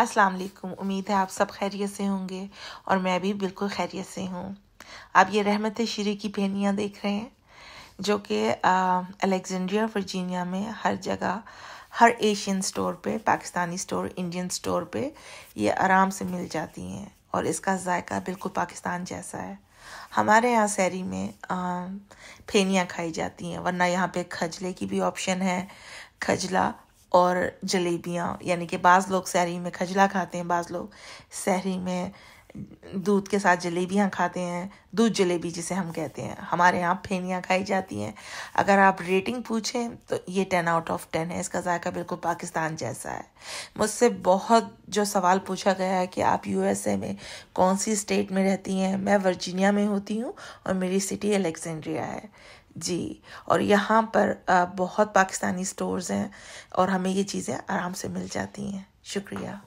अस्सलाम वालेकुम उम्मीद है आप सब खैरियत से होंगे और मैं भी बिल्कुल खैरियत से हूँ आप ये रहमत शरी की पहनियाँ देख रहे हैं जो कि अलेक्जेंड्रिया वर्जीनिया में हर जगह हर एशियन स्टोर पे पाकिस्तानी स्टोर इंडियन स्टोर पे ये आराम से मिल जाती हैं और इसका जायका बिल्कुल पाकिस्तान जैसा है हमारे यहाँ सैरी में फेनियाँ खाई जाती हैं वरना यहाँ पे खजले की भी ऑप्शन है खजला और जलेबियाँ यानी कि बाज़ लोग सहरी में खजला खाते हैं बाज़ लोग सहरी में दूध के साथ जलेबियाँ खाते हैं दूध जलेबी जिसे हम कहते हैं हमारे यहाँ फेनियाँ खाई जाती हैं अगर आप रेटिंग पूछें तो ये टेन आउट ऑफ टेन है इसका जायका बिल्कुल पाकिस्तान जैसा है मुझसे बहुत जो सवाल पूछा गया है कि आप यूएसए में कौन सी स्टेट में रहती हैं मैं वर्जीनिया में होती हूँ और मेरी सिटी अलेक्जेंड्रिया है जी और यहाँ पर बहुत पाकिस्तानी स्टोर्स हैं और हमें ये चीज़ें आराम से मिल जाती हैं शुक्रिया